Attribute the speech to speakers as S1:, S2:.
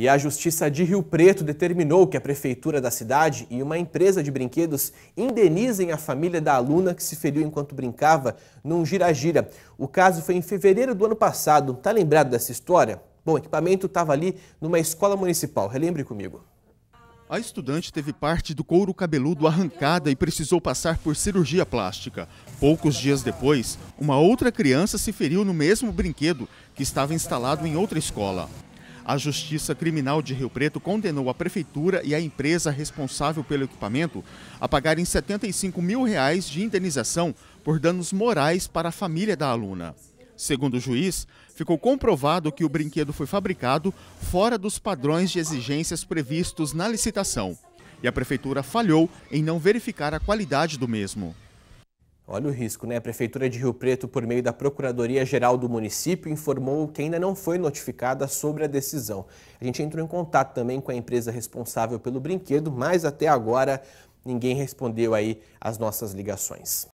S1: E a Justiça de Rio Preto determinou que a prefeitura da cidade e uma empresa de brinquedos indenizem a família da aluna que se feriu enquanto brincava num gira-gira. O caso foi em fevereiro do ano passado. Tá lembrado dessa história? Bom, o equipamento estava ali numa escola
S2: municipal. Relembre comigo. A estudante teve parte do couro cabeludo arrancada e precisou passar por cirurgia plástica. Poucos dias depois, uma outra criança se feriu no mesmo brinquedo que estava instalado em outra escola. A Justiça Criminal de Rio Preto condenou a prefeitura e a empresa responsável pelo equipamento a pagarem 75 mil reais de indenização por danos morais para a família da aluna. Segundo o juiz, ficou comprovado que o brinquedo foi fabricado fora dos padrões de exigências previstos na licitação. E a prefeitura falhou em não verificar a qualidade do mesmo. Olha o risco, né? A Prefeitura de Rio Preto, por meio da
S1: Procuradoria-Geral do município, informou que ainda não foi notificada sobre a decisão. A gente entrou em contato também com a empresa responsável pelo brinquedo, mas até agora ninguém respondeu aí às nossas ligações.